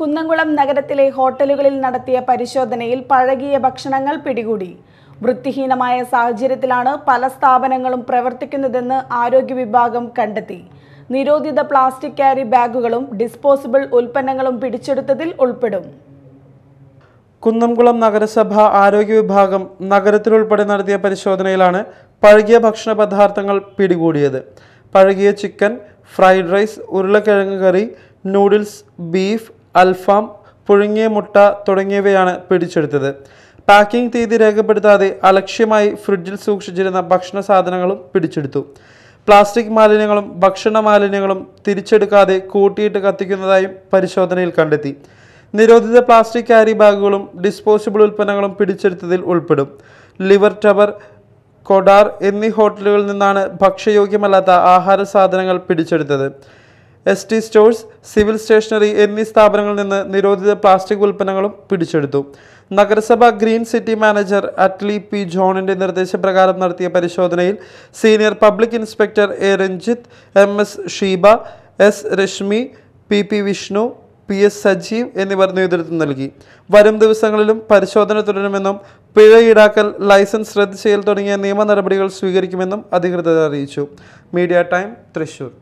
കുന്നംകുളം നഗരത്തിലെ ഹോട്ടലുകളിൽ നടത്തിയ പരിശോധനയിൽ പഴകിയ ഭക്ഷണങ്ങൾ പിടികൂടി വൃത്തിഹീനമായ സാഹചര്യത്തിലാണ് പല സ്ഥാപനങ്ങളും പ്രവർത്തിക്കുന്നതെന്ന് ആരോഗ്യ വിഭാഗം കണ്ടെത്തി നിരോധിത പ്ലാസ്റ്റിക് ക്യാരി ബാഗുകളും ഡിസ്പോസിബിൾ ഉൽപ്പന്നങ്ങളും പിടിച്ചെടുത്തതിൽ ഉൾപ്പെടും കുന്നംകുളം നഗരസഭ ആരോഗ്യ വിഭാഗം നഗരത്തിലുൾപ്പെടെ നടത്തിയ പരിശോധനയിലാണ് പഴകിയ ഭക്ഷണ പദാർത്ഥങ്ങൾ പിടികൂടിയത് പഴകിയ ചിക്കൻ ഫ്രൈഡ് റൈസ് ഉരുളക്കിഴങ്ങ് കറി നൂഡിൽസ് ബീഫ് അൽഫാം പുഴുങ്ങിയ മുട്ട തുടങ്ങിയവയാണ് പിടിച്ചെടുത്തത് പാക്കിംഗ് തീയതി രേഖപ്പെടുത്താതെ അലക്ഷ്യമായി ഫ്രിഡ്ജിൽ സൂക്ഷിച്ചിരുന്ന ഭക്ഷണ സാധനങ്ങളും പിടിച്ചെടുത്തു പ്ലാസ്റ്റിക് മാലിന്യങ്ങളും ഭക്ഷണ മാലിന്യങ്ങളും തിരിച്ചെടുക്കാതെ കൂട്ടിയിട്ട് കത്തിക്കുന്നതായും പരിശോധനയിൽ കണ്ടെത്തി നിരോധിത പ്ലാസ്റ്റിക് ക്യാരി ബാഗുകളും ഡിസ്പോസിബിൾ ഉൽപ്പന്നങ്ങളും പിടിച്ചെടുത്തതിൽ ഉൾപ്പെടും ലിവർ ടവർ കൊഡാർ എന്നീ ഹോട്ടലുകളിൽ നിന്നാണ് ഭക്ഷ്യയോഗ്യമല്ലാത്ത ആഹാര സാധനങ്ങൾ പിടിച്ചെടുത്തത് S T stores civil stationery എന്നീ സ്ഥാപനങ്ങളിൽ നിന്ന് നിരോധിത പ്ലാസ്റ്റിക് ഉൽപ്പന്നങ്ങളും പിടിച്ചെടുത്തു നഗരസഭ green city manager Atli P ജോണിന്റെ നിർദ്ദേശപ്രകാരം നടത്തിയ പരിശോധനയിൽ senior public inspector A Ranjith M S Sheeba S Reshmi P P Vishnu P S Sajeev എന്നിവർ നേതൃത്വം നൽകി വരും ദിവസങ്ങളിലും പരിശോധന തുടരുമെന്നും പിഴ ഈടാക്കൽ ലൈസൻസ് റദ്ദ് ചെയ്യൽ തുടങ്ങിയ നിയമ നടപടികൾ സ്വീകരിക്കുമെന്നും അധികൃതർ അറിയിച്ചു മീഡിയ ടൈം തൃശൂർ